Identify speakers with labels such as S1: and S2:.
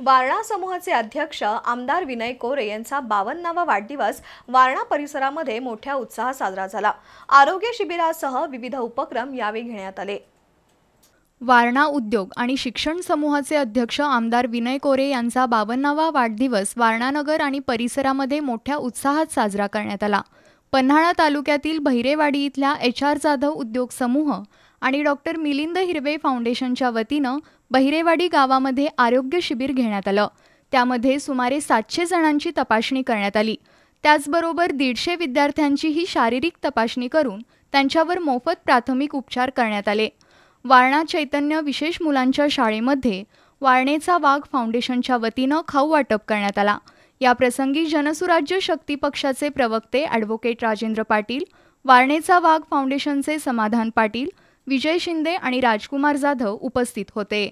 S1: वारणा समूहाचे अध्यक्ष आमदार विनय कोरे यांचा बावन्नावा वाढदिवस वारणा परिसरामध्ये मोठ्या उत्साहात साजरा झाला आरोग्य शिबिरासह विविध उपक्रम यावेळी घेण्यात आले
S2: वारणा उद्योग आणि शिक्षण समूहाचे अध्यक्ष आमदार विनय कोरे यांचा बावन्नावा वाढदिवस वारणानगर आणि परिसरामध्ये मोठ्या उत्साहात साजरा करण्यात आला पन्हाळा तालुक्यातील भैरेवाडी इथल्या एच आर जाधव उद्योग समूह आणि डॉक्टर मिलिंद हिरवे फाउंडेशनच्या वतीनं बहिरेवाडी गावामध्ये आरोग्य शिबिर घेण्यात आलं त्यामध्ये सुमारे सातशे जणांची तपासणी करण्यात आली त्याचबरोबर दीडशे विद्यार्थ्यांचीही शारीरिक तपासणी करून त्यांच्यावर मोफत प्राथमिक उपचार करण्यात आले वारणा चैतन्य विशेष मुलांच्या शाळेमध्ये वारणेचा वाघ फाउंडेशनच्या वतीनं खाऊ वाटप करण्यात आला या प्रसंगी जनसुराज्य शक्ती पक्षाचे प्रवक्ते ॲडव्होकेट राजेंद्र पाटील वारणेचा वाघ फाउंडेशनचे समाधान पाटील विजय शिंदे आणि राजकुमार जाधव उपस्थित होते